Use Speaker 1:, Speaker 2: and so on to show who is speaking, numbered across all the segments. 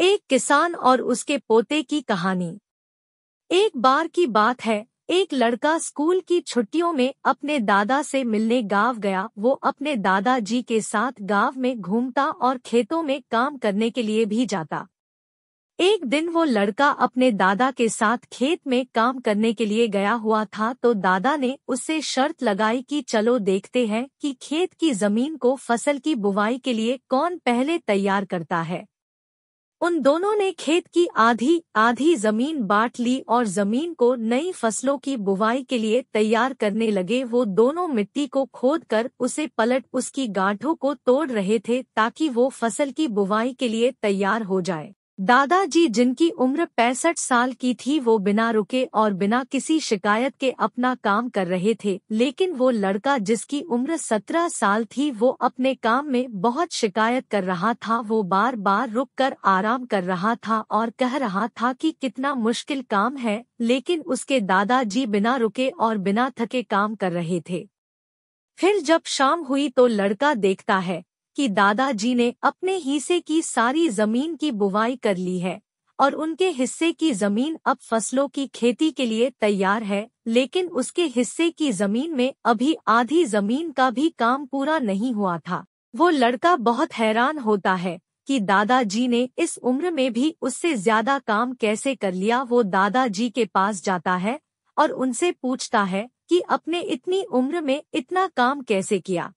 Speaker 1: एक किसान और उसके पोते की कहानी एक बार की बात है एक लड़का स्कूल की छुट्टियों में अपने दादा से मिलने गांव गया वो अपने दादाजी के साथ गांव में घूमता और खेतों में काम करने के लिए भी जाता एक दिन वो लड़का अपने दादा के साथ खेत में काम करने के लिए गया हुआ था तो दादा ने उससे शर्त लगाई कि चलो देखते हैं कि खेत की जमीन को फसल की बुवाई के लिए कौन पहले तैयार करता है उन दोनों ने खेत की आधी आधी जमीन बांट ली और जमीन को नई फसलों की बुवाई के लिए तैयार करने लगे वो दोनों मिट्टी को खोद कर उसे पलट उसकी गांठों को तोड़ रहे थे ताकि वो फसल की बुवाई के लिए तैयार हो जाए दादाजी जिनकी उम्र पैंसठ साल की थी वो बिना रुके और बिना किसी शिकायत के अपना काम कर रहे थे लेकिन वो लड़का जिसकी उम्र सत्रह साल थी वो अपने काम में बहुत शिकायत कर रहा था वो बार बार रुक कर आराम कर रहा था और कह रहा था कि कितना मुश्किल काम है लेकिन उसके दादाजी बिना रुके और बिना थके काम कर रहे थे फिर जब शाम हुई तो लड़का देखता है कि दादाजी ने अपने हिस्से की सारी जमीन की बुवाई कर ली है और उनके हिस्से की जमीन अब फसलों की खेती के लिए तैयार है लेकिन उसके हिस्से की जमीन में अभी आधी जमीन का भी काम पूरा नहीं हुआ था वो लड़का बहुत हैरान होता है कि दादाजी ने इस उम्र में भी उससे ज्यादा काम कैसे कर लिया वो दादाजी के पास जाता है और उनसे पूछता है कि अपने इतनी उम्र में इतना काम कैसे किया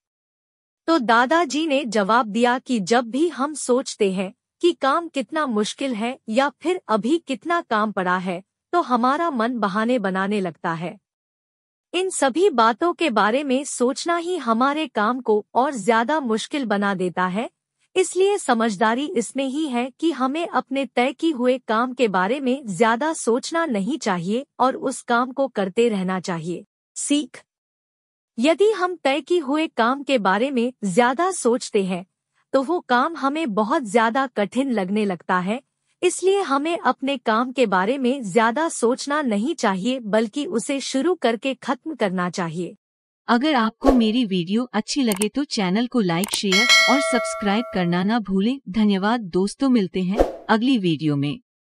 Speaker 1: तो दादाजी ने जवाब दिया कि जब भी हम सोचते हैं कि काम कितना मुश्किल है या फिर अभी कितना काम पड़ा है तो हमारा मन बहाने बनाने लगता है इन सभी बातों के बारे में सोचना ही हमारे काम को और ज्यादा मुश्किल बना देता है इसलिए समझदारी इसमें ही है कि हमें अपने तय की हुए काम के बारे में ज्यादा सोचना नहीं चाहिए और उस काम को करते रहना चाहिए सीख यदि हम तय किए हुए काम के बारे में ज्यादा सोचते हैं तो वो काम हमें बहुत ज्यादा कठिन लगने लगता है इसलिए हमें अपने काम के बारे में ज्यादा सोचना नहीं चाहिए बल्कि उसे शुरू करके खत्म करना चाहिए अगर आपको मेरी वीडियो अच्छी लगे तो चैनल को लाइक शेयर और सब्सक्राइब करना ना भूलें धन्यवाद दोस्तों मिलते हैं अगली वीडियो में